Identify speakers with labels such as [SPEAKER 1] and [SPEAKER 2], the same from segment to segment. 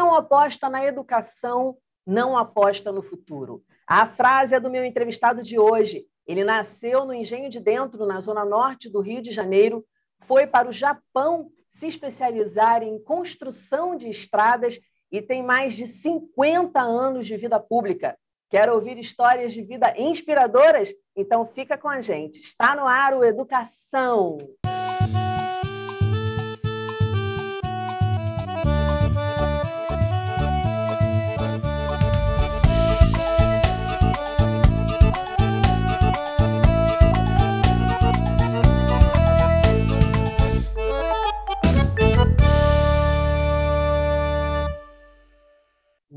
[SPEAKER 1] não aposta na educação não aposta no futuro. A frase é do meu entrevistado de hoje. Ele nasceu no Engenho de Dentro, na zona norte do Rio de Janeiro, foi para o Japão se especializar em construção de estradas e tem mais de 50 anos de vida pública. Quer ouvir histórias de vida inspiradoras? Então fica com a gente. Está no ar o Educação.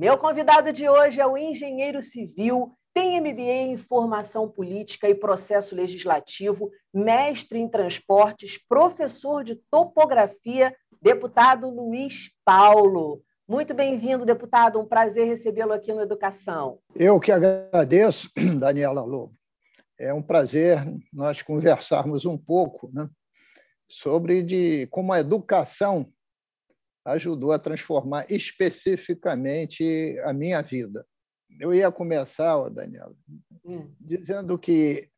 [SPEAKER 1] Meu convidado de hoje é o engenheiro civil, tem MBA em formação política e processo legislativo, mestre em transportes, professor de topografia, deputado Luiz Paulo. Muito bem-vindo, deputado. Um prazer recebê-lo aqui no Educação.
[SPEAKER 2] Eu que agradeço, Daniela Lobo. É um prazer nós conversarmos um pouco né, sobre de como a educação ajudou a transformar especificamente a minha vida. Eu ia começar, Daniela, hum. dizendo que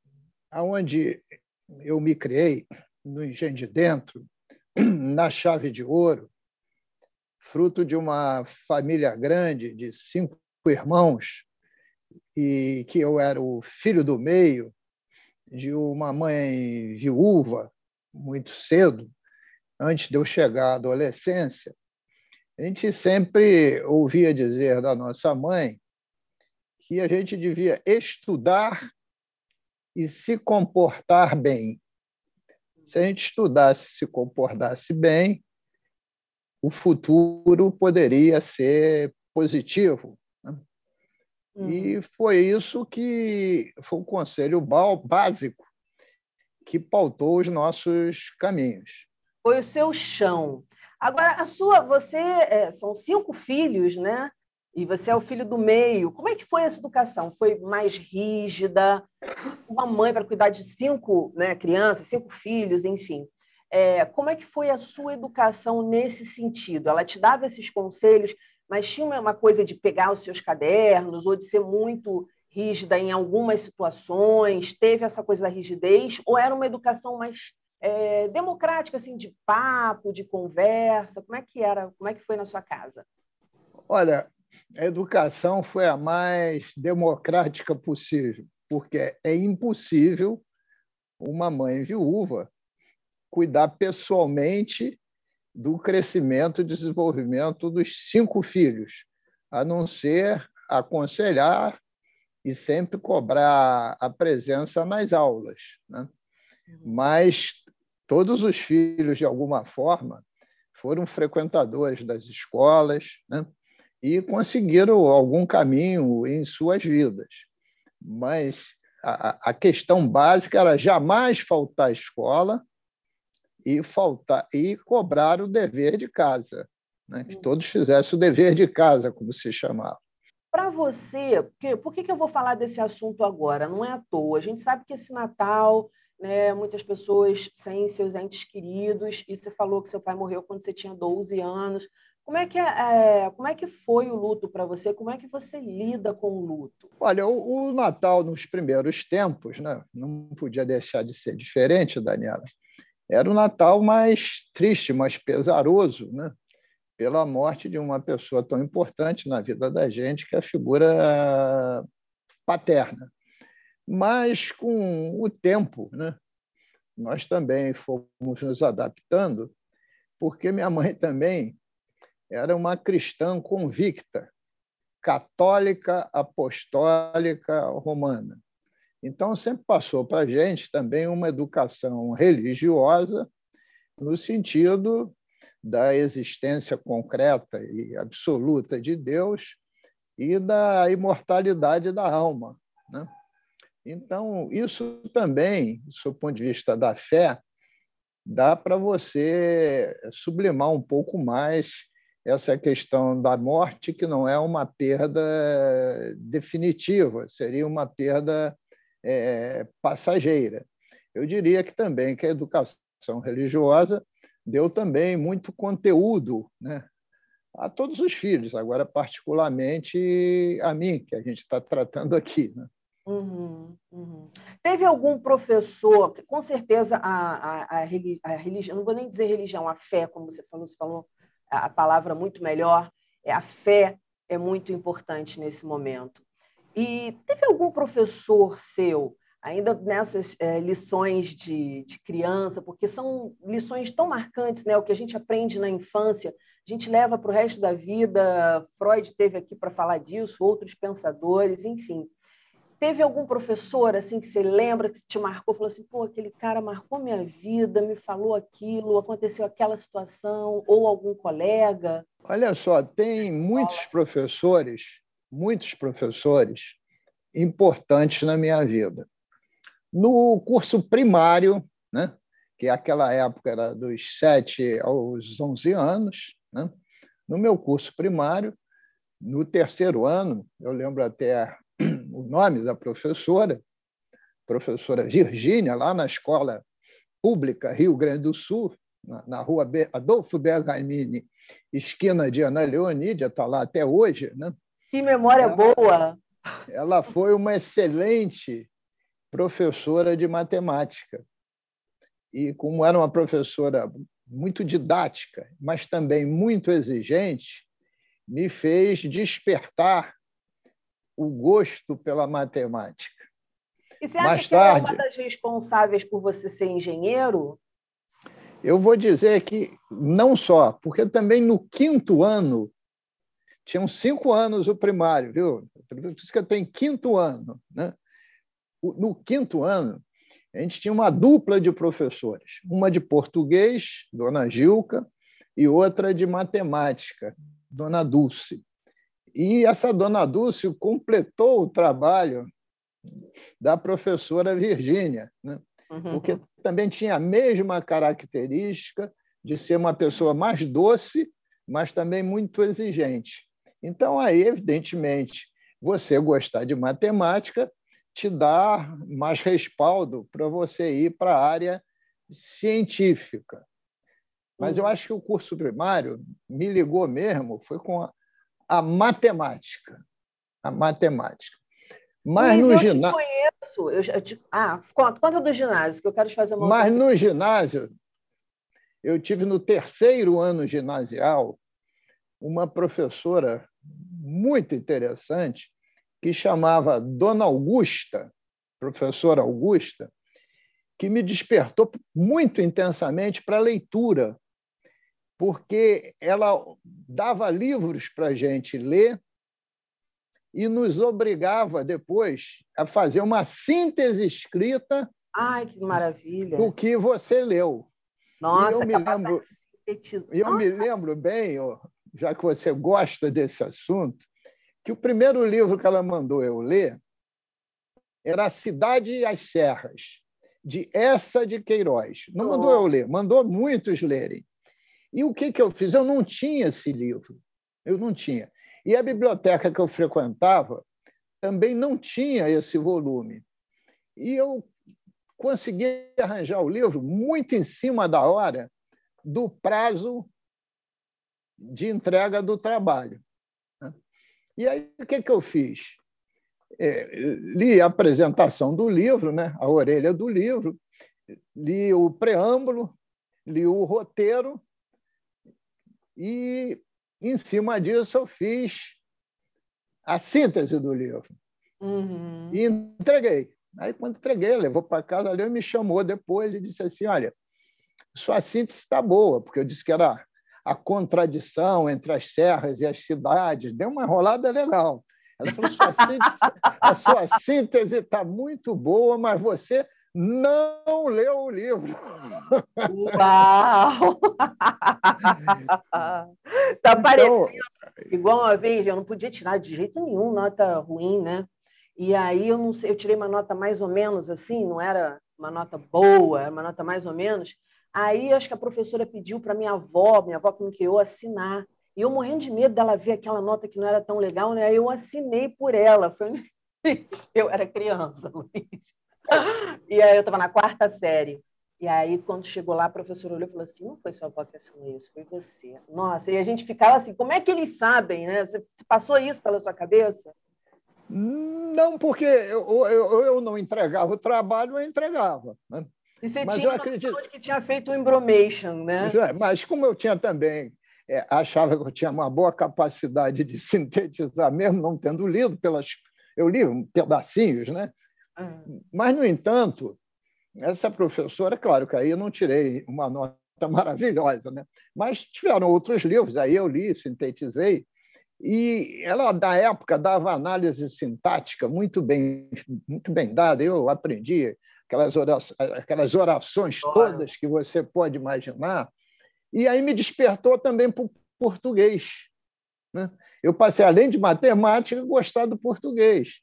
[SPEAKER 2] aonde eu me criei, no Engenho de Dentro, na Chave de Ouro, fruto de uma família grande, de cinco irmãos, e que eu era o filho do meio, de uma mãe viúva, muito cedo, antes de eu chegar à adolescência, a gente sempre ouvia dizer da nossa mãe que a gente devia estudar e se comportar bem. Se a gente estudasse, se comportasse bem, o futuro poderia ser positivo. Né? E uhum. foi isso que foi o um conselho básico que pautou os nossos
[SPEAKER 1] caminhos foi o seu chão. Agora, a sua, você é, são cinco filhos, né? E você é o filho do meio. Como é que foi essa educação? Foi mais rígida? Uma mãe para cuidar de cinco né, crianças, cinco filhos, enfim. É, como é que foi a sua educação nesse sentido? Ela te dava esses conselhos, mas tinha uma coisa de pegar os seus cadernos ou de ser muito rígida em algumas situações? Teve essa coisa da rigidez? Ou era uma educação mais é, democrática, assim, de papo, de conversa? Como é que era? Como é que foi na sua casa?
[SPEAKER 2] Olha, a educação foi a mais democrática possível, porque é impossível uma mãe viúva cuidar pessoalmente do crescimento e desenvolvimento dos cinco filhos, a não ser aconselhar e sempre cobrar a presença nas aulas. Né? Uhum. Mas todos os filhos, de alguma forma, foram frequentadores das escolas né? e conseguiram algum caminho em suas vidas. Mas a, a questão básica era jamais faltar escola e, faltar, e cobrar o dever de casa, né? que hum. todos fizessem o dever de casa, como se chamava.
[SPEAKER 1] Para você, porque, por que, que eu vou falar desse assunto agora? Não é à toa. A gente sabe que esse Natal né? Muitas pessoas sem seus entes queridos. E você falou que seu pai morreu quando você tinha 12 anos. Como é que, é, é, como é que foi o luto para você? Como é que você lida com o luto? Olha, o, o, Natal
[SPEAKER 2] nos primeiros tempos, né? não podia deixar de ser diferente, Daniela. Era um Natal mais triste, mais pesaroso, né? pela morte de uma pessoa tão importante na vida da gente, que é a figura paterna. Mas com o tempo, né? nós também fomos nos adaptando, porque minha mãe também era uma cristã convicta, católica, apostólica, romana. Então, sempre passou para a gente também uma educação religiosa, no sentido da existência concreta e absoluta de Deus e da imortalidade da alma. Né? Então, isso também, do ponto de vista da fé, dá para você sublimar um pouco mais essa questão da morte, que não é uma perda definitiva, seria uma perda é, passageira. Eu diria que também que a educação religiosa deu também muito conteúdo né, a todos os filhos, agora particularmente a mim, que a gente está tratando aqui. Né?
[SPEAKER 1] Uhum, uhum. Teve algum professor, que, com certeza a, a, a, religião, não vou nem dizer religião, a fé, como você falou, você falou a, palavra muito melhor, é, a fé é muito importante nesse momento. E teve algum professor seu, ainda nessas é, lições de, de criança, porque são lições tão marcantes, né? o que a gente aprende na infância, a gente leva para o resto da vida. Freud teve aqui para falar disso, outros pensadores, enfim. Teve algum professor assim que você lembra que te marcou, falou assim, pô, aquele cara marcou minha vida, me falou aquilo, aconteceu aquela situação, ou algum colega?
[SPEAKER 2] Olha só, tem muitos professores, muitos professores importantes na minha vida. No curso primário, né, que aquela época era dos 7 aos 11 anos, né, no meu curso primário, no terceiro ano, eu lembro até o nome da professora, professora Virgínia, lá na escola pública Rio Grande do Sul, na, na rua Adolfo Bergamini, esquina de Ana Leonídia, está lá até hoje. Né? Que memória ela, boa! Ela foi uma excelente professora de matemática. E como era uma professora muito didática, mas também muito exigente, me fez despertar o gosto pela matemática.
[SPEAKER 1] E você acha Mais que tarde, é uma das responsáveis por você ser engenheiro?
[SPEAKER 2] Eu vou dizer que não só, porque também no quinto ano, tinham cinco anos o primário, viu? Por isso que eu tenho quinto ano. Né? No quinto ano, a gente tinha uma dupla de professores, uma de português, dona Gilca, e outra de matemática, dona Dulce. E essa dona Dúcio completou o trabalho da professora Virgínia, né? uhum. porque também tinha a mesma característica de ser uma pessoa mais doce, mas também muito exigente. Então, aí, evidentemente, você gostar de matemática te dá mais respaldo para você ir para a área científica. Mas eu uhum. acho que o curso primário me ligou mesmo, foi com a matemática. A matemática. Mas, Luiz, no ginásio. Eu
[SPEAKER 1] te conheço. Eu te... Ah, conta, conta do ginásio, que eu quero te fazer uma. Mas
[SPEAKER 2] no ginásio, eu tive no terceiro ano ginasial uma professora muito interessante que chamava Dona Augusta, professora Augusta, que me despertou muito intensamente para a leitura, porque ela dava livros para a gente ler e nos obrigava depois a fazer uma síntese escrita.
[SPEAKER 1] Ai, que maravilha! Do
[SPEAKER 2] que você leu. Nossa, eu é me lembro. E eu me lembro bem, já que você gosta desse assunto, que o primeiro livro que ela mandou eu ler era A Cidade e as Serras, de Essa de Queiroz. Não oh. mandou eu ler, mandou muitos lerem. E o que, que eu fiz? Eu não tinha esse livro, eu não tinha. E a biblioteca que eu frequentava também não tinha esse volume. E eu consegui arranjar o livro muito em cima da hora do prazo de entrega do trabalho. Né? E aí, o que, que eu fiz? É, li a apresentação do livro, né? a orelha do livro, li o preâmbulo, li o roteiro e, em cima disso, eu fiz a síntese do livro. Uhum. E entreguei. Aí, quando entreguei, levou para casa, ali me chamou depois e disse assim: Olha, sua síntese está boa, porque eu disse que era a contradição entre as serras e as cidades. Deu uma enrolada legal. Ela falou: sua síntese, A sua síntese está muito boa, mas você não leu o livro.
[SPEAKER 1] Uau!
[SPEAKER 2] tá então, parecendo então,
[SPEAKER 1] igual uma vez, eu não podia tirar de jeito nenhum nota ruim, né? E aí eu não sei, eu tirei uma nota mais ou menos assim, não era uma nota boa, era uma nota mais ou menos. Aí acho que a professora pediu para minha avó, minha avó que me criou, assinar. E eu morrendo de medo dela ver aquela nota que não era tão legal, né? Aí eu assinei por ela. Foi... Eu era criança, Luiz. e aí eu estava na quarta série. E aí, quando chegou lá, a professora olhou e falou assim: não foi sua avó que assinou isso, foi você. Nossa, e a gente ficava assim: como é que eles sabem, né? Você passou isso pela sua cabeça? Não, porque eu,
[SPEAKER 2] eu, eu não entregava o trabalho, eu entregava. Né? E você mas tinha uma acredito...
[SPEAKER 1] de que tinha feito o embromation, né? É,
[SPEAKER 2] mas como eu tinha também, é, achava que eu tinha uma boa capacidade de sintetizar, mesmo não tendo lido pelas... Eu li pedacinhos, né? Ah. Mas, no entanto, essa professora, claro que aí eu não tirei uma nota maravilhosa, né? mas tiveram outros livros, aí eu li, sintetizei, e ela, da época, dava análise sintática muito bem, muito bem dada, eu aprendi aquelas orações, aquelas orações todas que você pode imaginar, e aí me despertou também para o português. Né? Eu passei, além de matemática, a gostar do português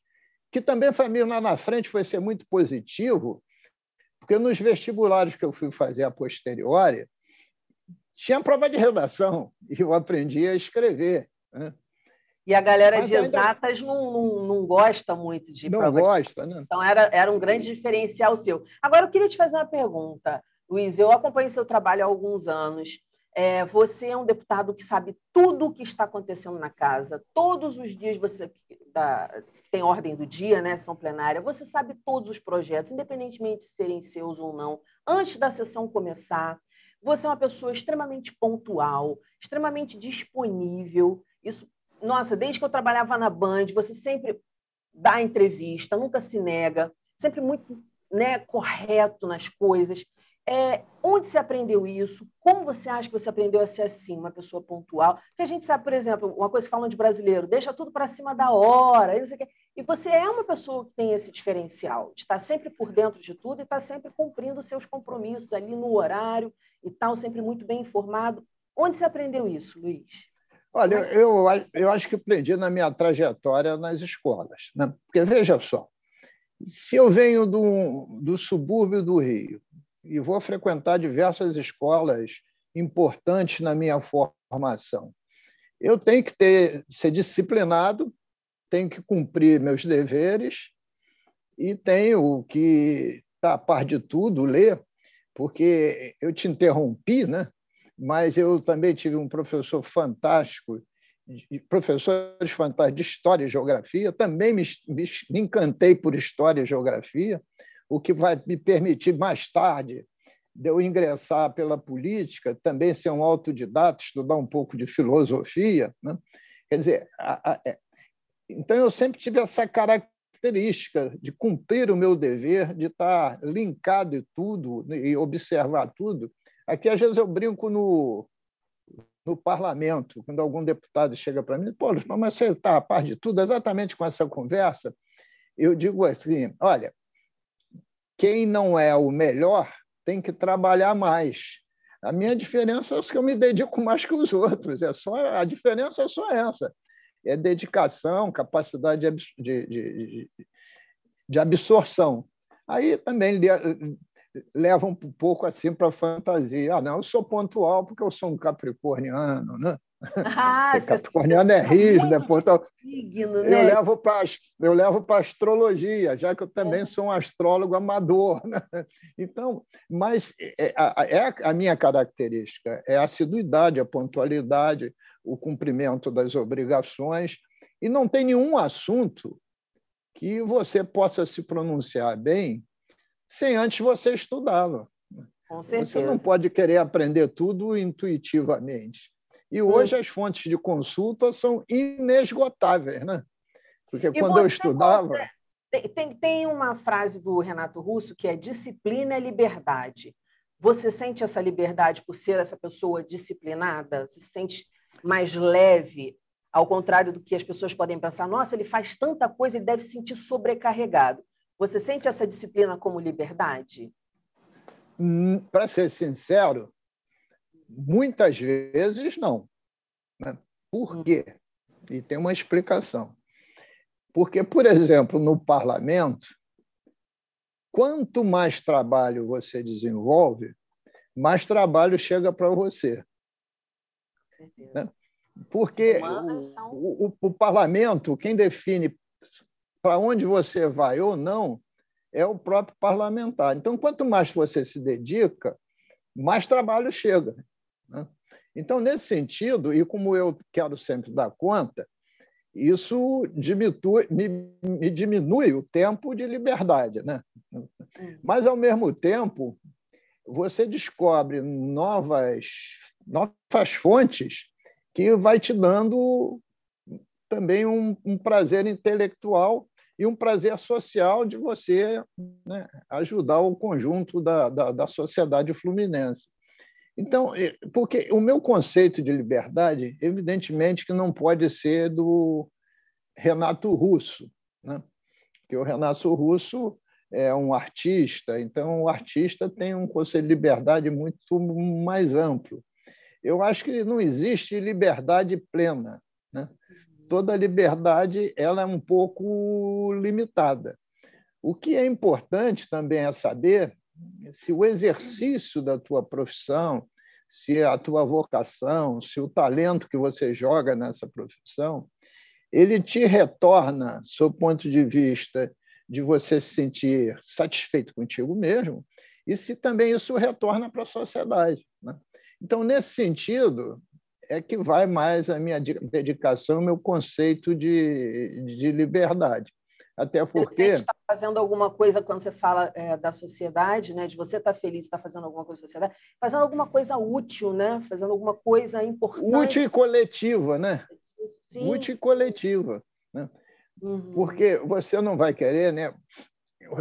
[SPEAKER 2] que também para mim lá na frente foi ser muito positivo, porque nos vestibulares que eu fui fazer a posteriori, tinha prova de redação e eu aprendi a escrever. Né?
[SPEAKER 1] E a galera Mas de exatas não, não, não, gosta muito de não prova. Não gosta, de... né? Então era, era um grande diferencial seu. Agora eu queria te fazer uma pergunta, Luiz. Eu acompanho seu trabalho há alguns anos é, você é um deputado que sabe tudo o que está acontecendo na casa. Todos os dias você tem ordem do dia, né, sessão plenária. Você sabe todos os projetos, independentemente de serem seus ou não, antes da sessão começar. Você é uma pessoa extremamente pontual, extremamente disponível. Isso, nossa, desde que eu trabalhava na Band, você sempre dá entrevista, nunca se nega, sempre muito né, correto nas coisas. É, onde você aprendeu isso? Como você acha que você aprendeu a ser assim, uma pessoa pontual? Porque a gente sabe, por exemplo, uma coisa que falam de brasileiro, deixa tudo para cima da hora, e, e você é uma pessoa que tem esse diferencial, de estar tá sempre por dentro de tudo e estar tá sempre cumprindo seus compromissos ali no horário e tal, sempre muito bem informado. Onde você aprendeu isso, Luiz? Olha, eu,
[SPEAKER 2] eu acho que aprendi na minha trajetória nas escolas. Né? Porque, veja só, se eu venho do, do subúrbio do Rio e vou frequentar diversas escolas importantes na minha formação. Eu tenho que ter, ser disciplinado, tenho que cumprir meus deveres e tenho que estar tá, a par de tudo, ler, porque eu te interrompi, né? mas eu também tive um professor fantástico, professores fantásticos de História e Geografia, também me, me, me encantei por História e Geografia, o que vai me permitir mais tarde de eu ingressar pela política, também ser um autodidata, estudar um pouco de filosofia. Né? Quer dizer, a, a, é. então eu sempre tive essa característica de cumprir o meu dever, de estar linkado e tudo né, e observar tudo. Aqui, às vezes, eu brinco no, no parlamento, quando algum deputado chega para mim, pô, mas você está a par de tudo, exatamente com essa conversa, eu digo assim, olha, quem não é o melhor tem que trabalhar mais. A minha diferença é que eu me dedico mais que os outros. É só a diferença é só essa. É dedicação, capacidade de, de, de, de absorção. Aí também levam um pouco assim para a fantasia. Ah, não, eu sou pontual porque eu sou um capricorniano, né? Ah, Capricorniano é tá rígido, é portanto,
[SPEAKER 1] signo, né? eu levo
[SPEAKER 2] para eu levo para astrologia, já que eu também é. sou um astrólogo amador. Né? Então, mas é, é, é a minha característica é a assiduidade, a pontualidade, o cumprimento das obrigações e não tem nenhum assunto que você possa se pronunciar bem sem antes você estudá-lo.
[SPEAKER 1] Você não
[SPEAKER 2] pode querer aprender tudo intuitivamente. E é. hoje as fontes de consulta são inesgotáveis, né? Porque quando eu estudava. Consegue...
[SPEAKER 1] Tem, tem uma frase do Renato Russo que é disciplina é liberdade. Você sente essa liberdade por ser essa pessoa disciplinada? Se sente mais leve, ao contrário do que as pessoas podem pensar, nossa, ele faz tanta coisa e deve se sentir sobrecarregado. Você sente essa disciplina como liberdade?
[SPEAKER 2] Hum, Para ser sincero, Muitas vezes não. Né? Por hum. quê? E tem uma explicação. Porque, por exemplo, no parlamento, quanto mais trabalho você desenvolve, mais trabalho chega para você. Né? Porque o, o, o parlamento, quem define para onde você vai ou não, é o próprio parlamentar. Então, quanto mais você se dedica, mais trabalho chega. Né? Então, nesse sentido, e como eu quero sempre dar conta, isso diminui, me, me, diminui o tempo de liberdade. Né? É. Mas, ao mesmo tempo, você descobre novas, novas fontes que vai te dando também um, um prazer intelectual e um prazer social de você né, ajudar o conjunto da, da, da sociedade fluminense. Então, porque o meu conceito de liberdade, evidentemente, que não pode ser do Renato Russo, né? porque o Renato Russo é um artista, então o artista tem um conceito de liberdade muito mais amplo. Eu acho que não existe liberdade plena. Né? Uhum. Toda liberdade ela é um pouco limitada. O que é importante também é saber se o exercício da tua profissão, se a tua vocação, se o talento que você joga nessa profissão, ele te retorna, sob ponto de vista de você se sentir satisfeito contigo mesmo, e se também isso retorna para a sociedade. Né? Então, nesse sentido, é que vai mais a minha dedicação, o meu conceito de, de liberdade. Até porque. Você está
[SPEAKER 1] fazendo alguma coisa quando você fala é, da sociedade, né? De você estar tá feliz, está fazendo alguma coisa na sociedade, fazendo alguma coisa útil, né? Fazendo alguma coisa importante. Útil e
[SPEAKER 2] coletiva, né? Sim. Útil e coletiva. Né? Uhum. Porque você não vai querer, né,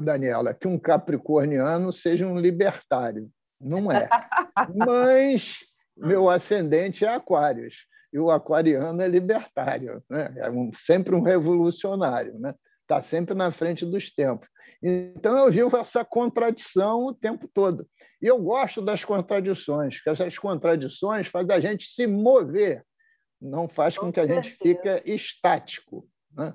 [SPEAKER 2] Daniela, que um capricorniano seja um libertário. Não é. Mas uhum. meu ascendente é aquários e o aquariano é libertário, né? é um, sempre um revolucionário. Né? está sempre na frente dos tempos. Então eu vivo essa contradição o tempo todo. E eu gosto das contradições, porque essas contradições fazem a gente se mover, não faz com, com que a gente fique estático. Né?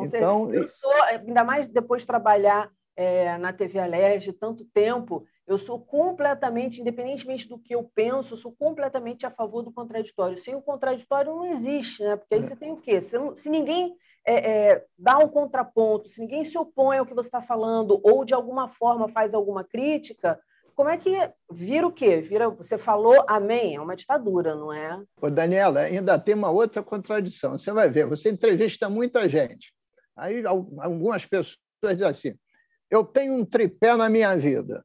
[SPEAKER 1] então, eu sou, ainda mais depois de trabalhar é, na TV Alerj tanto tempo, eu sou completamente, independentemente do que eu penso, sou completamente a favor do contraditório. Sem o contraditório não existe, né? Porque aí é. você tem o quê? se ninguém é, é, dá um contraponto, se ninguém se opõe ao que você está falando ou de alguma forma faz alguma crítica, como é que vira o quê? Vira, você falou amém, é uma ditadura, não é?
[SPEAKER 2] Ô, Daniela, ainda tem uma outra contradição. Você vai ver, você entrevista muita gente. Aí algumas pessoas dizem assim: eu tenho um tripé na minha vida.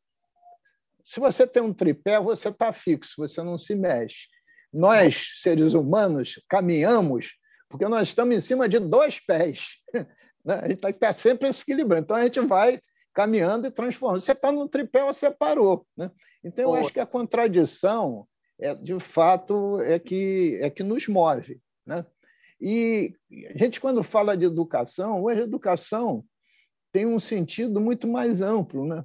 [SPEAKER 2] Se você tem um tripé, você está fixo, você não se mexe. Nós, seres humanos, caminhamos porque nós estamos em cima de dois pés. Né? A gente está tá sempre se equilibrando. Então, a gente vai caminhando e transformando. Você está no tripé, você parou. Né? Então, eu Pô. acho que a contradição, é, de fato, é que, é que nos move. Né? E a gente, quando fala de educação, hoje a educação tem um sentido muito mais amplo, né?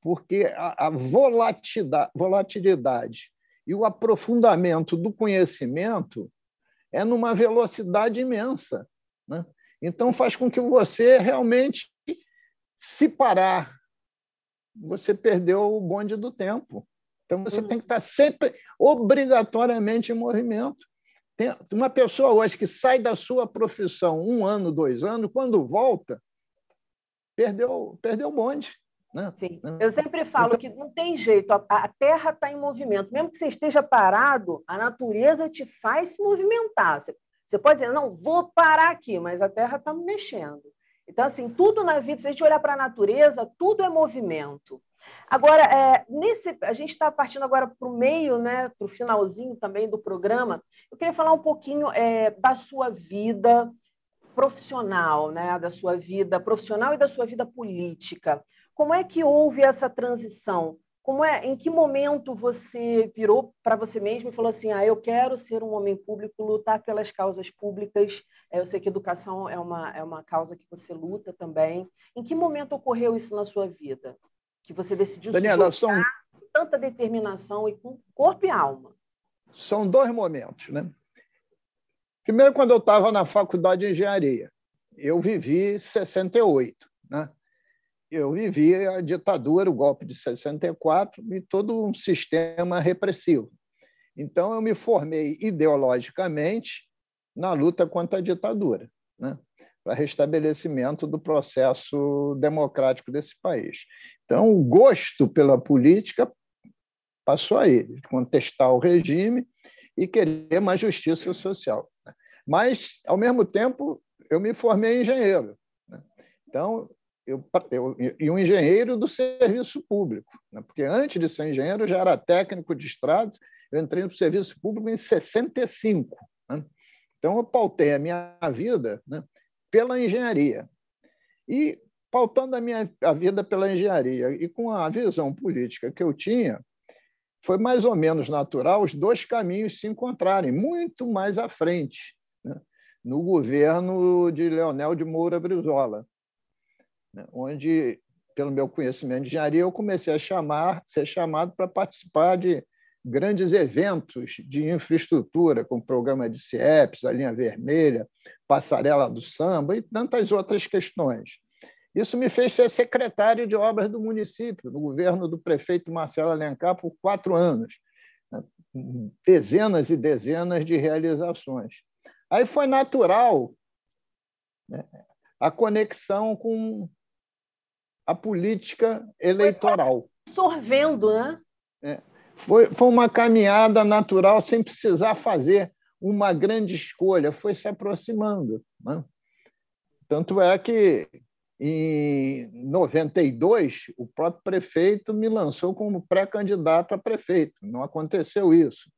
[SPEAKER 2] porque a, a volatilidade, volatilidade e o aprofundamento do conhecimento é numa velocidade imensa. Né? Então, faz com que você realmente se parar. Você perdeu o bonde do tempo. Então, você uhum. tem que estar sempre, obrigatoriamente, em movimento. Tem uma pessoa hoje que sai da sua profissão um ano, dois anos, quando volta, perdeu,
[SPEAKER 1] perdeu o bonde. Né? Sim. É. Eu sempre falo então que não tem jeito, a, Terra está em movimento. Mesmo que você esteja parado, a natureza te faz se movimentar. Você, você pode dizer, não, vou parar aqui, mas a Terra está me mexendo. Então, assim, tudo na vida, se a gente olhar para a natureza, tudo é movimento. Agora, é, nesse, a gente está partindo agora para o meio, né, para o finalzinho também do programa. Eu queria falar um pouquinho é, da sua vida profissional, né, da sua vida profissional e da sua vida política. Como é que houve essa transição? Como é, em que momento você virou para você mesmo e falou assim, ah, eu quero ser um homem público, lutar pelas causas públicas? Eh, eu sei que educação é uma, é uma causa que você luta também. Em que momento ocorreu isso na sua vida? Que você decidiu Daniela, se são... com tanta determinação e com corpo e alma? São dois
[SPEAKER 2] momentos, né? Primeiro, quando eu estava na faculdade de engenharia. Eu vivi 68 eu vivi a ditadura, o golpe de 64 e todo um sistema repressivo. Então, eu me formei ideologicamente na luta contra a ditadura, né? para restabelecimento do processo democrático desse país. Então, o gosto pela política passou a ele, contestar o regime e querer mais justiça social. Né. Mas, ao mesmo tempo, eu me formei engenheiro. Né. Então, eu, eu, e um engenheiro do serviço público, né? porque antes de ser engenheiro eu já era técnico de estradas, eu entrei no serviço público em 65. Né? Então eu pautei a minha vida né, pela engenharia. E pautando a minha a vida pela engenharia e com a visão política que eu tinha, foi mais ou menos natural os dois caminhos se encontrarem, muito mais à frente, né, no governo de Leonel de Moura Brizola né? onde, pelo meu conhecimento de engenharia, eu comecei a chamar, ser chamado para participar de grandes eventos de infraestrutura, como o programa de CIEPS, a Linha Vermelha, Passarela do Samba e tantas outras questões. Isso me fez ser secretário de obras do município, no governo do prefeito Marcelo Alencar, por quatro anos. Né, dezenas e dezenas de realizações. Aí foi natural né, a conexão com a política eleitoral.
[SPEAKER 1] Sorvendo, né?
[SPEAKER 2] É. Foi, foi uma caminhada natural sem precisar fazer uma grande escolha, foi se aproximando. Né? Tanto é que, em 92, o próprio prefeito me lançou como pré-candidato a prefeito. Não aconteceu isso.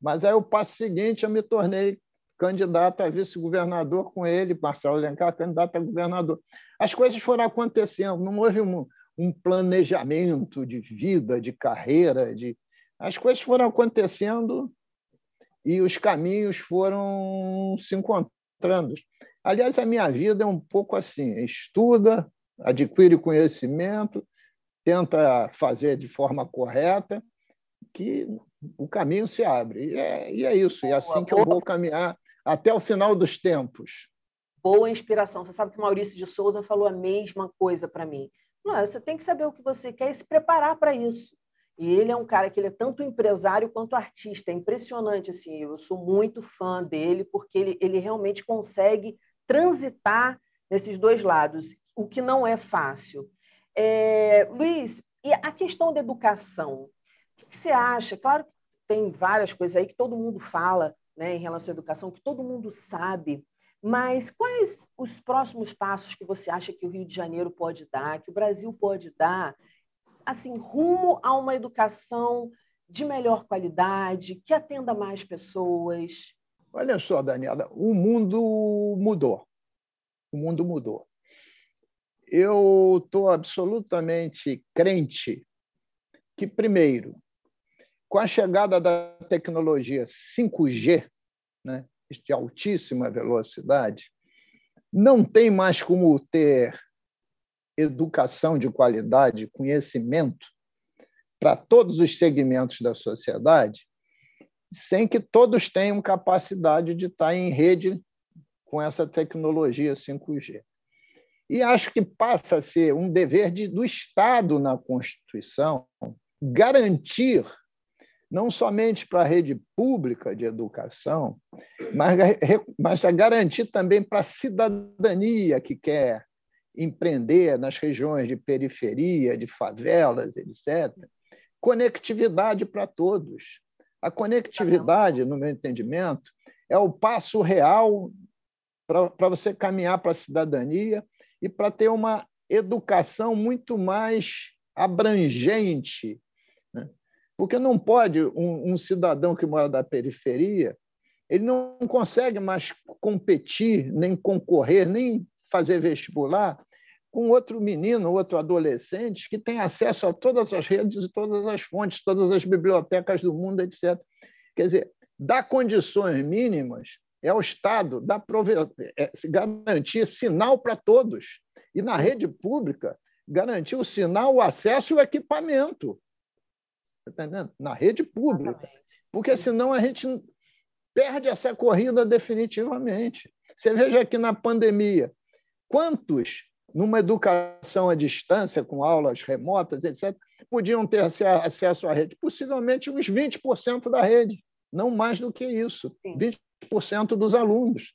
[SPEAKER 2] Mas aí o passo seguinte eu me tornei candidato a vice-governador com ele, Marcelo Alencar, candidato a governador. As coisas foram acontecendo, não houve um, um planejamento de vida, de carreira, de as coisas foram acontecendo e os caminhos foram se encontrando. Aliás, a minha vida é um pouco assim: estuda, adquire conhecimento, tenta fazer de forma correta, que o caminho se abre. E é, e é isso, é assim que eu vou caminhar até o final dos tempos.
[SPEAKER 1] Boa inspiração. Você sabe que Maurício de Souza falou a mesma coisa para mim. Não, você tem que saber o que você quer e se preparar para isso. E ele é um cara que ele é tanto empresário quanto artista. É impressionante, assim. Eu sou muito fã dele, porque ele, ele realmente consegue transitar nesses dois lados, o que não é fácil. É, Luiz, e a questão da educação? O que, que você acha? Claro que tem várias coisas aí que todo mundo fala, né, em relação à educação, que todo mundo sabe, mas quais os próximos passos que você acha que o Rio de Janeiro pode dar, que o Brasil pode dar, assim, rumo a uma educação de melhor qualidade, que atenda mais pessoas? Olha só, Daniela, o mundo mudou. O mundo mudou. Eu estou
[SPEAKER 2] absolutamente crente que, primeiro, com a chegada da tecnologia 5G, né, de altíssima velocidade, não tem mais como ter educação de qualidade, conhecimento para todos os segmentos da sociedade, sem que todos tenham capacidade de estar em rede com essa tecnologia 5G. E acho que passa a ser um dever de, do Estado na Constituição garantir não somente para a rede pública de educação, mas, mas a garantir também para a cidadania que quer empreender nas regiões de periferia, de favelas, etc., conectividade para todos. A conectividade, no meu entendimento, é o passo real para você caminhar para a cidadania e para ter uma educação muito mais abrangente, né? Porque não pode um, um cidadão que mora da periferia, ele não consegue mais competir, nem concorrer, nem fazer vestibular com outro menino, outro adolescente que tem acesso a todas as redes e todas as fontes, todas as bibliotecas do mundo, etc. Quer dizer, dá condições mínimas é o Estado dar é, garantir sinal para todos. E na rede pública, garantir o sinal, o acesso e o equipamento. Tá entendendo? Na rede pública. Exatamente. Porque senão a gente perde essa corrida definitivamente. Você veja aqui na pandemia, quantos numa educação à distância, com aulas remotas, etc., podiam ter acesso à rede? Possivelmente uns 20% da rede, não mais do que isso, Sim. 20% dos alunos.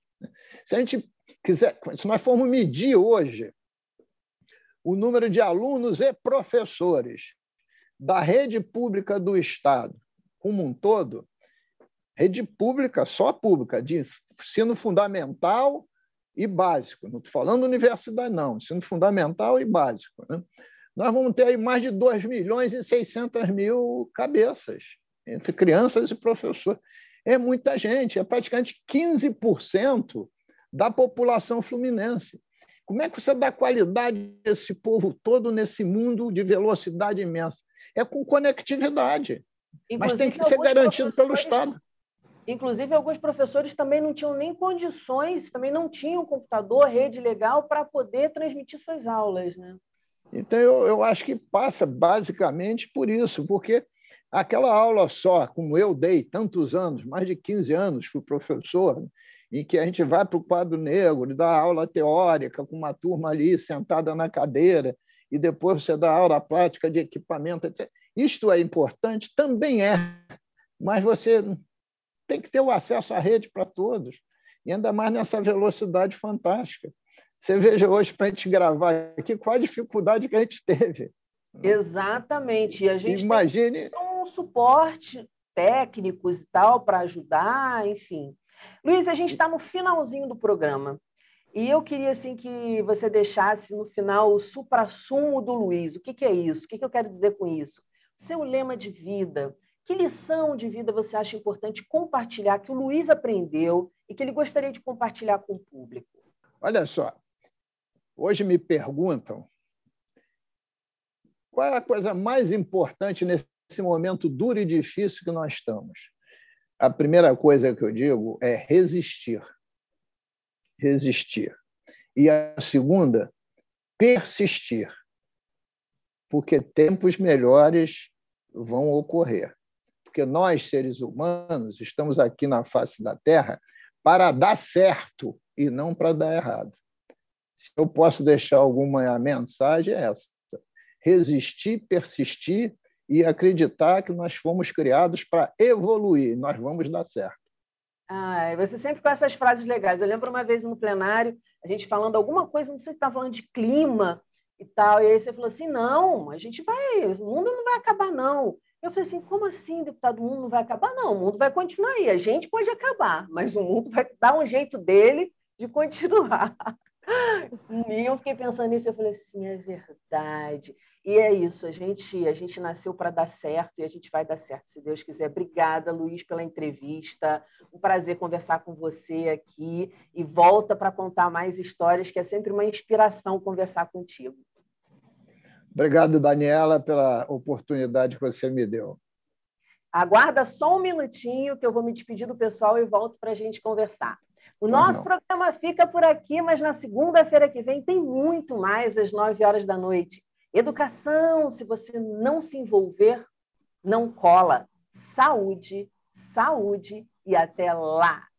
[SPEAKER 2] Se a gente quiser, se nós formos medir hoje o número de alunos e professores da rede pública do Estado como um todo, rede pública, só pública, de ensino fundamental e básico, não estou falando universidade, não, ensino fundamental e básico, né? nós vamos ter aí mais de 2 milhões e 600 mil cabeças, entre crianças e professores. É muita gente, é praticamente 15% da população fluminense. Como é que você dá qualidade a esse povo todo nesse mundo de velocidade imensa? É com conectividade.
[SPEAKER 1] Inclusive, mas tem que ser garantido pelo Estado. Inclusive, alguns professores também não tinham nem condições, também não tinham computador, rede legal para poder transmitir suas aulas. Né? Então,
[SPEAKER 2] eu, eu acho que passa basicamente por isso, porque aquela aula só, como eu dei tantos anos, mais de 15 anos, fui professor, em que a gente vai para o quadro negro, dá aula teórica com uma turma ali sentada na cadeira, e depois você dá aula prática de equipamento, etc. Isto é importante? Também é, mas você tem que ter o acesso à rede para todos, e ainda mais nessa velocidade fantástica. Você veja hoje, para a gente gravar aqui, qual a dificuldade que a gente teve.
[SPEAKER 1] Exatamente. E a gente Imagine... um suporte técnico e tal para ajudar, enfim. Luiz, a gente está no finalzinho do programa. E eu queria assim que você deixasse no final o supra-sumo do Luiz. O que, que é isso? O que, que eu quero dizer com isso? Seu lema de vida. Que lição de vida você acha importante compartilhar que o Luiz aprendeu e que ele gostaria de compartilhar com o público? Olha só, hoje me perguntam
[SPEAKER 2] qual é a coisa mais importante nesse momento duro e difícil que nós estamos a primeira coisa que eu digo é resistir. Resistir. E a segunda, persistir. Porque tempos melhores vão ocorrer. Porque nós, seres humanos, estamos aqui na face da Terra para dar certo e não para dar errado. Se eu posso deixar alguma mensagem, é essa. Resistir, persistir e acreditar que nós fomos criados para evoluir, nós vamos dar certo.
[SPEAKER 1] você sempre com essas frases legais. Eu lembro uma vez no plenário, a gente falando alguma coisa, não sei se estava tá falando de clima e tal, e aí você falou assim: não, a gente vai, o mundo não vai acabar, não. Eu falei assim: como assim, deputado? O mundo não vai acabar? Não, o mundo vai continuar aí. A gente pode acabar, mas o mundo vai dar um jeito dele de continuar. E eu fiquei pensando nisso, eu falei assim: é verdade. E é isso, a gente, a gente nasceu para dar certo e a gente vai dar certo, se Deus quiser. Obrigada, Luiz, pela entrevista. Um prazer conversar com você aqui e volta para contar mais histórias, que é sempre uma inspiração conversar contigo.
[SPEAKER 2] Obrigado, Daniela, pela oportunidade que você me deu.
[SPEAKER 1] Aguarda só um minutinho que eu vou me despedir do pessoal e volto para a gente conversar. O nosso programa fica por aqui, mas na segunda-feira que vem tem muito mais às 9 horas da noite. Educação, se você não se envolver, não cola. Saúde, saúde e até lá.